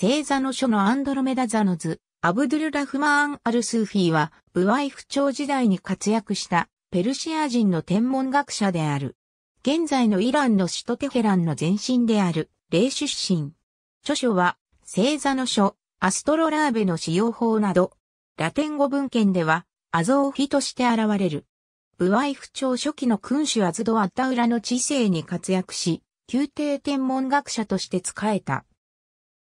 星座の書のアンドロメダ座の図、アブドゥルラフマーン・アルスーフィーは、ブワイフ朝時代に活躍したペルシア人の天文学者である。現在のイランの首都テヘランの前身である、霊出身。著書は、星座の書、アストロラーベの使用法など、ラテン語文献では、アゾーフとして現れる。ブワイフ朝初期の君主アズド・アッタウラの知性に活躍し、宮廷天文学者として仕えた。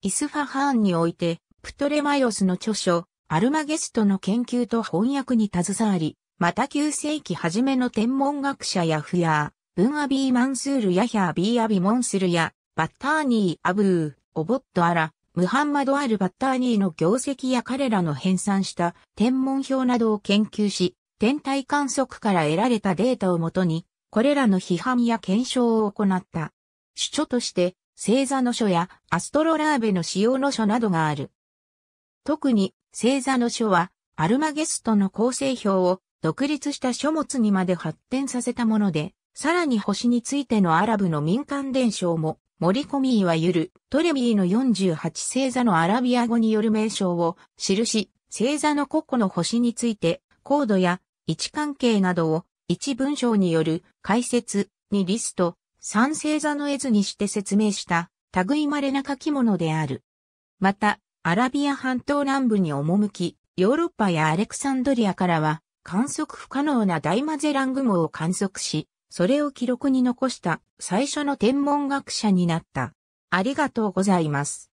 イスファハーンにおいて、プトレマイオスの著書、アルマゲストの研究と翻訳に携わり、また9世紀初めの天文学者ヤフヤー、ブンアビー・マンスール・ヤヒャー・ビー・アビ・モンスルや、バッターニー・アブー、オボット・アラ、ムハンマド・アル・バッターニーの業績や彼らの編纂した天文表などを研究し、天体観測から得られたデータをもとに、これらの批判や検証を行った。主張として、星座の書やアストロラーベの使用の書などがある。特に星座の書はアルマゲストの構成表を独立した書物にまで発展させたもので、さらに星についてのアラブの民間伝承も盛り込みいわゆるトレビーの48星座のアラビア語による名称を記し、星座の個々の星について高度や位置関係などを一文章による解説にリスト、三星座の絵図にして説明した類まれな書き物である。また、アラビア半島南部に赴き、ヨーロッパやアレクサンドリアからは観測不可能な大マゼラン雲を観測し、それを記録に残した最初の天文学者になった。ありがとうございます。